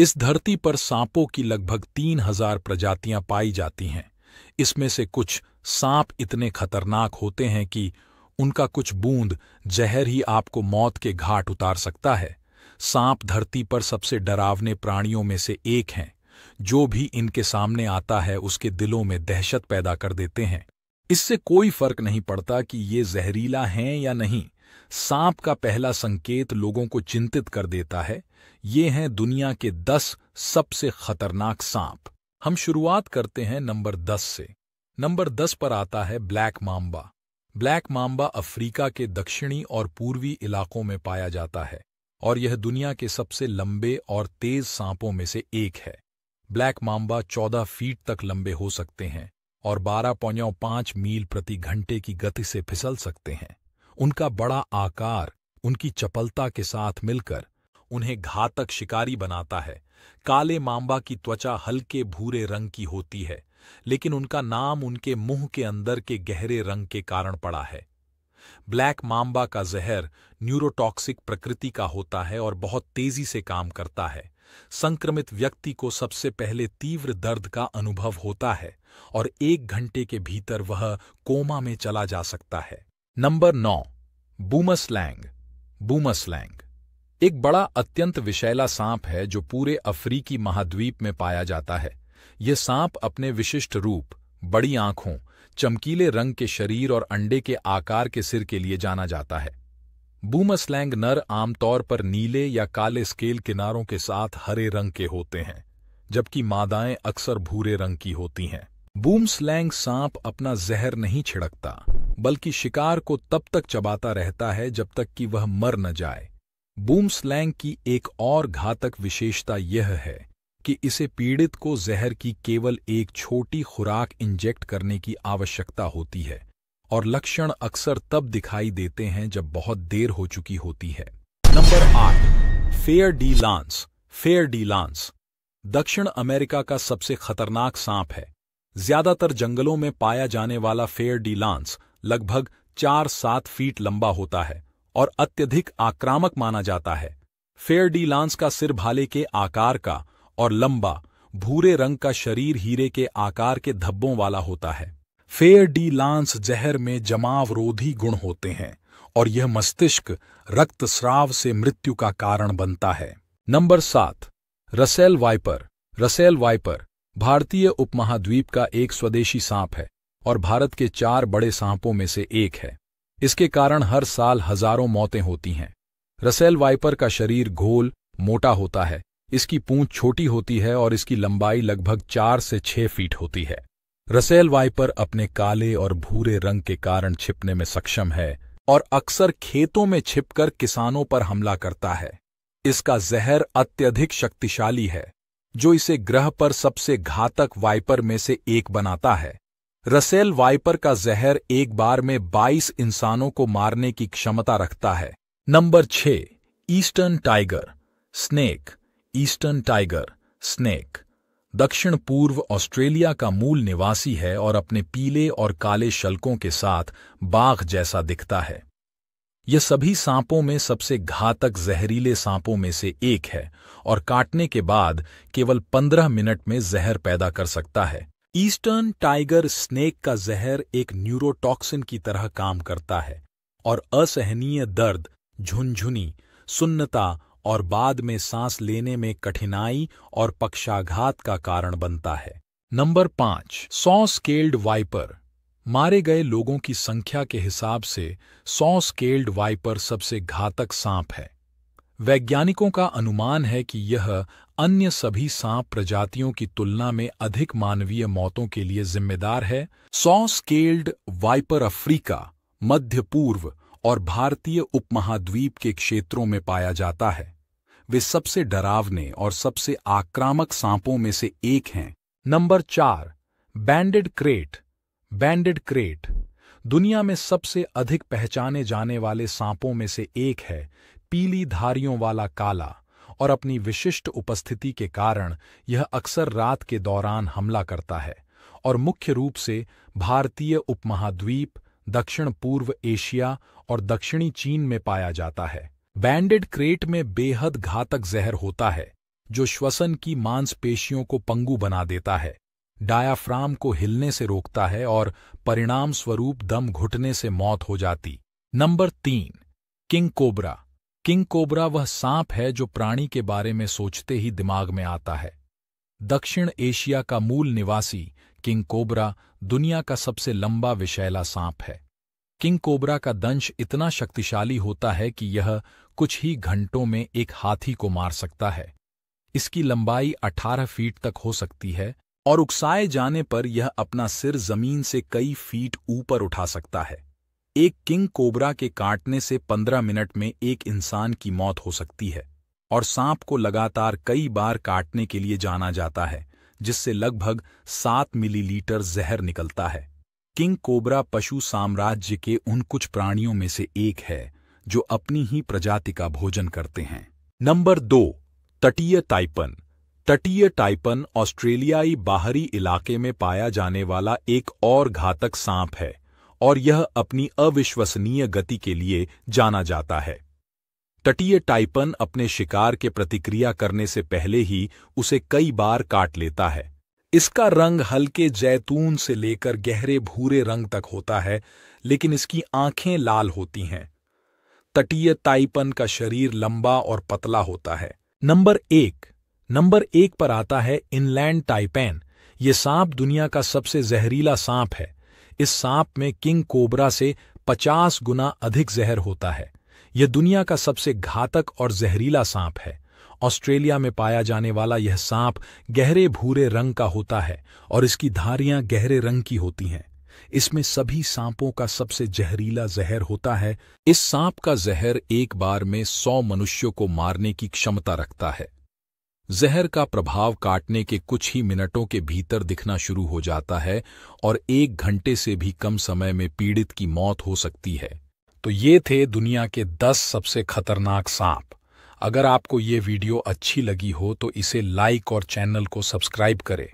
इस धरती पर सांपों की लगभग तीन हजार प्रजातियां पाई जाती हैं इसमें से कुछ सांप इतने खतरनाक होते हैं कि उनका कुछ बूंद जहर ही आपको मौत के घाट उतार सकता है सांप धरती पर सबसे डरावने प्राणियों में से एक हैं जो भी इनके सामने आता है उसके दिलों में दहशत पैदा कर देते हैं इससे कोई फर्क नहीं पड़ता कि ये जहरीला हैं या नहीं सांप का पहला संकेत लोगों को चिंतित कर देता है ये हैं दुनिया के दस सबसे खतरनाक सांप हम शुरुआत करते हैं नंबर दस से नंबर दस पर आता है black mamba black mamba Africa के दक्षिणी और पूर्वी इलाकों में पाया जाता है और यह दुनिया के सबसे लंबे और तेज सांपों में से एक है ब्लैक माम्बा चौदह फीट तक लंबे हो सकते हैं और बारह पौजौ पांच मील प्रति घंटे की गति से फिसल सकते हैं उनका बड़ा आकार उनकी चपलता के साथ मिलकर उन्हें घातक शिकारी बनाता है काले मांबा की त्वचा हल्के भूरे रंग की होती है लेकिन उनका नाम उनके मुंह के अंदर के गहरे रंग के कारण पड़ा है ब्लैक मांबा का जहर न्यूरोटॉक्सिक प्रकृति का होता है और बहुत तेजी से काम करता है संक्रमित व्यक्ति को सबसे पहले तीव्र दर्द का अनुभव होता है और एक घंटे के भीतर वह कोमा में चला जा सकता है नंबर नौ बूमसलैंग स्लैंग स्लैंग एक बड़ा अत्यंत विशैला सांप है जो पूरे अफ्रीकी महाद्वीप में पाया जाता है यह सांप अपने विशिष्ट रूप बड़ी आंखों चमकीले रंग के शरीर और अंडे के आकार के सिर के लिए जाना जाता है बूमसलैंग स्लैंग नर आमतौर पर नीले या काले स्केल किनारों के साथ हरे रंग के होते हैं जबकि मादाएं अक्सर भूरे रंग की होती हैं बूम स्लैंग सांप अपना जहर नहीं छिड़कता बल्कि शिकार को तब तक चबाता रहता है जब तक कि वह मर न जाए बूम स्लैंग की एक और घातक विशेषता यह है कि इसे पीड़ित को जहर की केवल एक छोटी खुराक इंजेक्ट करने की आवश्यकता होती है और लक्षण अक्सर तब दिखाई देते हैं जब बहुत देर हो चुकी होती है नंबर आठ fer de lance fer de lance दक्षिण अमेरिका का सबसे खतरनाक सांप है ज्यादातर जंगलों में पाया जाने वाला फेयर डी लांस लगभग चार सात फीट लंबा होता है और अत्यधिक आक्रामक माना जाता है फेयर डी लांस का सिर भाले के आकार का और लंबा भूरे रंग का शरीर हीरे के आकार के धब्बों वाला होता है फेयर डी लांस जहर में जमावरोधी गुण होते हैं और यह मस्तिष्क रक्तस्राव से मृत्यु का कारण बनता है नंबर सात रसेल वाइपर रसेल वाइपर भारतीय उपमहाद्वीप का एक स्वदेशी सांप है और भारत के चार बड़े सांपों में से एक है इसके कारण हर साल हजारों मौतें होती हैं रसेल वाइपर का शरीर घोल मोटा होता है इसकी पूंछ छोटी होती है और इसकी लंबाई लगभग चार से छह फीट होती है रसेल वाइपर अपने काले और भूरे रंग के कारण छिपने में सक्षम है और अक्सर खेतों में छिपकर किसानों पर हमला करता है इसका जहर अत्यधिक शक्तिशाली है जो इसे ग्रह पर सबसे घातक वाइपर में से एक बनाता है रसेल वाइपर का जहर एक बार में 22 इंसानों को मारने की क्षमता रखता है नंबर छह eastern tiger snake eastern tiger snake दक्षिण पूर्व ऑस्ट्रेलिया का मूल निवासी है और अपने पीले और काले शल्कों के साथ बाघ जैसा दिखता है यह सभी सांपों में सबसे घातक जहरीले सांपों में से एक है और काटने के बाद केवल पंद्रह मिनट में जहर पैदा कर सकता है ईस्टर्न टाइगर स्नेक का जहर एक न्यूरोटॉक्सिन की तरह काम करता है और असहनीय दर्द झुनझुनी सुन्नता और बाद में सांस लेने में कठिनाई और पक्षाघात का कारण बनता है नंबर पांच सौ स्केल्ड वाइपर मारे गए लोगों की संख्या के हिसाब से सौ स्केल्ड वाइपर सबसे घातक सांप है वैज्ञानिकों का अनुमान है कि यह अन्य सभी सांप प्रजातियों की तुलना में अधिक मानवीय मौतों के लिए जिम्मेदार है सौ स्केल्ड वाइपर अफ्रीका मध्य पूर्व और भारतीय उपमहाद्वीप के क्षेत्रों में पाया जाता है वे सबसे डरावने और सबसे आक्रामक सांपों में से एक हैं नंबर चार बैंडेड क्रेट बैंडेड क्रेट दुनिया में सबसे अधिक पहचाने जाने वाले सांपों में से एक है पीली धारियों वाला काला और अपनी विशिष्ट उपस्थिति के कारण यह अक्सर रात के दौरान हमला करता है और मुख्य रूप से भारतीय उपमहाद्वीप दक्षिण पूर्व एशिया और दक्षिणी चीन में पाया जाता है बैंडेड क्रेट में बेहद घातक जहर होता है जो श्वसन की मांसपेशियों को पंगु बना देता है डायाफ्राम को हिलने से रोकता है और परिणाम स्वरूप दम घुटने से मौत हो जाती नंबर तीन किंग कोबरा किंग कोबरा वह सांप है जो प्राणी के बारे में सोचते ही दिमाग में आता है दक्षिण एशिया का मूल निवासी किंग कोबरा दुनिया का सबसे लंबा विषैला सांप है किंग कोबरा का दंश इतना शक्तिशाली होता है कि यह कुछ ही घंटों में एक हाथी को मार सकता है इसकी लंबाई 18 फीट तक हो सकती है और उकसाए जाने पर यह अपना सिर जमीन से कई फीट ऊपर उठा सकता है एक किंग कोबरा के काटने से 15 मिनट में एक इंसान की मौत हो सकती है और सांप को लगातार कई बार काटने के लिए जाना जाता है जिससे लगभग 7 मिलीलीटर जहर निकलता है किंग कोबरा पशु साम्राज्य के उन कुछ प्राणियों में से एक है जो अपनी ही प्रजाति का भोजन करते हैं नंबर दो तटीय टाइपन तटीय टाइपन ऑस्ट्रेलियाई बाहरी इलाके में पाया जाने वाला एक और घातक सांप है और यह अपनी अविश्वसनीय गति के लिए जाना जाता है तटीय टाइपन अपने शिकार के प्रतिक्रिया करने से पहले ही उसे कई बार काट लेता है इसका रंग हल्के जैतून से लेकर गहरे भूरे रंग तक होता है लेकिन इसकी आंखें लाल होती हैं तटीय टाइपन का शरीर लंबा और पतला होता है नंबर एक नंबर एक पर आता है इनलैंड टाइपेन ये सांप दुनिया का सबसे जहरीला सांप है इस सांप में किंग कोबरा से पचास गुना अधिक जहर होता है यह दुनिया का सबसे घातक और जहरीला सांप है ऑस्ट्रेलिया में पाया जाने वाला यह सांप गहरे भूरे रंग का होता है और इसकी धारियां गहरे रंग की होती हैं इसमें सभी सांपों का सबसे जहरीला जहर होता है इस सांप का जहर एक बार में सौ मनुष्यों को मारने की क्षमता रखता है जहर का प्रभाव काटने के कुछ ही मिनटों के भीतर दिखना शुरू हो जाता है और एक घंटे से भी कम समय में पीड़ित की मौत हो सकती है तो ये थे दुनिया के 10 सबसे खतरनाक सांप अगर आपको ये वीडियो अच्छी लगी हो तो इसे लाइक और चैनल को सब्सक्राइब करें